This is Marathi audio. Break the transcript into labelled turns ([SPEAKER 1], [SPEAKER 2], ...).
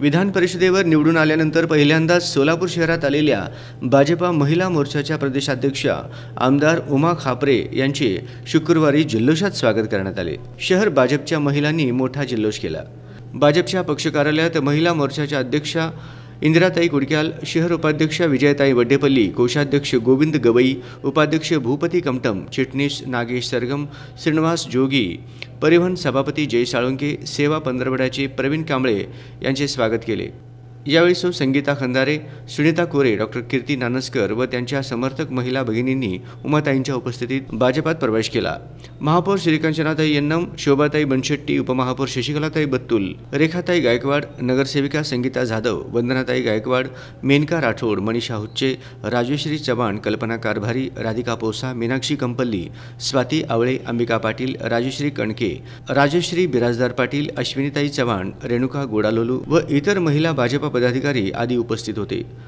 [SPEAKER 1] विधान परिषदेवर निवडून आल्यानंतर पहिल्यांदाच सोलापूर शहरात आलेल्या भाजपा महिला मोर्चाच्या प्रदेशाध्यक्षा आमदार उमा खापरे यांचे शुक्रवारी जल्लोषात स्वागत करण्यात आले शहर भाजपच्या महिलांनी मोठा जल्लोष केला भाजपच्या पक्ष कार्यालयात महिला मोर्चाच्या अध्यक्षा इंदिराताई कुडक्याल शहर उपाध्यक्ष विजयताई वड्डेपल्ली कोषाध्यक्ष गोविंद गवई उपाध्यक्ष भूपती कमटम चिटणीस नागेश सरगम श्रीनिवास जोगी परिवहन सभापती जय साळुंके सेवा पंधरवड्याचे प्रवीण कांबळे यांचे स्वागत केले यावेळी सो संगीता खंदारे सुनीता कोरे डॉक्टर कीर्ती नानसकर व त्यांच्या समर्थक महिला भगिनींनी उमाताईंच्या उपस्थितीत भाजपात प्रवेश केला महापौर श्रीकांचनाताई यन्नम शोभाताई बनशेट्टी उपमहापौर शशिकलाताई बत्तुल रेखाताई गायकवाड नगरसेविका संगीता जाधव वंदनाताई गायकवाड मेनका राठोड मनीषा हुच्चे राजश्री चव्हाण कल्पना कारभारी राधिका पोसा मीनाक्षी कंपल्ली स्वाती आवळे अंबिका पाटील राजश्री कणके राजश्री बिराजदार पाटील अश्विनीताई चव्हाण रेणुका गोडालोलू व इतर महिला भाजपा पदाधिकारी आदी उपस्थित होते